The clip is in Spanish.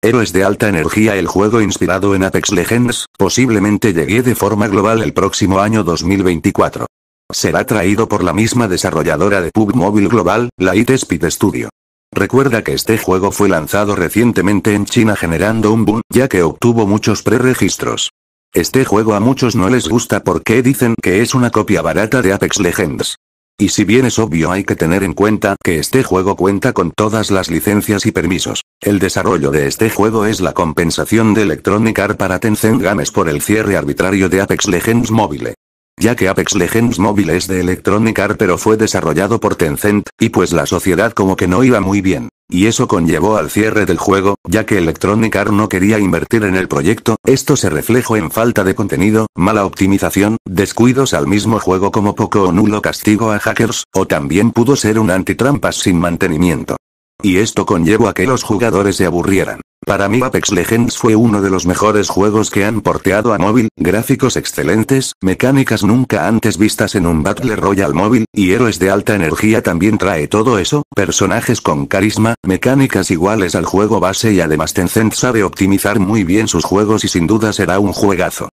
Héroes de alta energía El juego inspirado en Apex Legends, posiblemente llegue de forma global el próximo año 2024. Será traído por la misma desarrolladora de PUB móvil global, la IT Speed Studio. Recuerda que este juego fue lanzado recientemente en China generando un boom, ya que obtuvo muchos preregistros. Este juego a muchos no les gusta porque dicen que es una copia barata de Apex Legends. Y si bien es obvio hay que tener en cuenta que este juego cuenta con todas las licencias y permisos. El desarrollo de este juego es la compensación de Electronic Arts para Tencent Games por el cierre arbitrario de Apex Legends Mobile. Ya que Apex Legends Mobile es de Electronic Arts pero fue desarrollado por Tencent, y pues la sociedad como que no iba muy bien. Y eso conllevó al cierre del juego, ya que Electronic Arts no quería invertir en el proyecto, esto se reflejó en falta de contenido, mala optimización, descuidos al mismo juego como poco o nulo castigo a hackers, o también pudo ser un antitrampas sin mantenimiento y esto conlleva a que los jugadores se aburrieran. Para mí Apex Legends fue uno de los mejores juegos que han porteado a móvil, gráficos excelentes, mecánicas nunca antes vistas en un Battle Royale móvil, y héroes de alta energía también trae todo eso, personajes con carisma, mecánicas iguales al juego base y además Tencent sabe optimizar muy bien sus juegos y sin duda será un juegazo.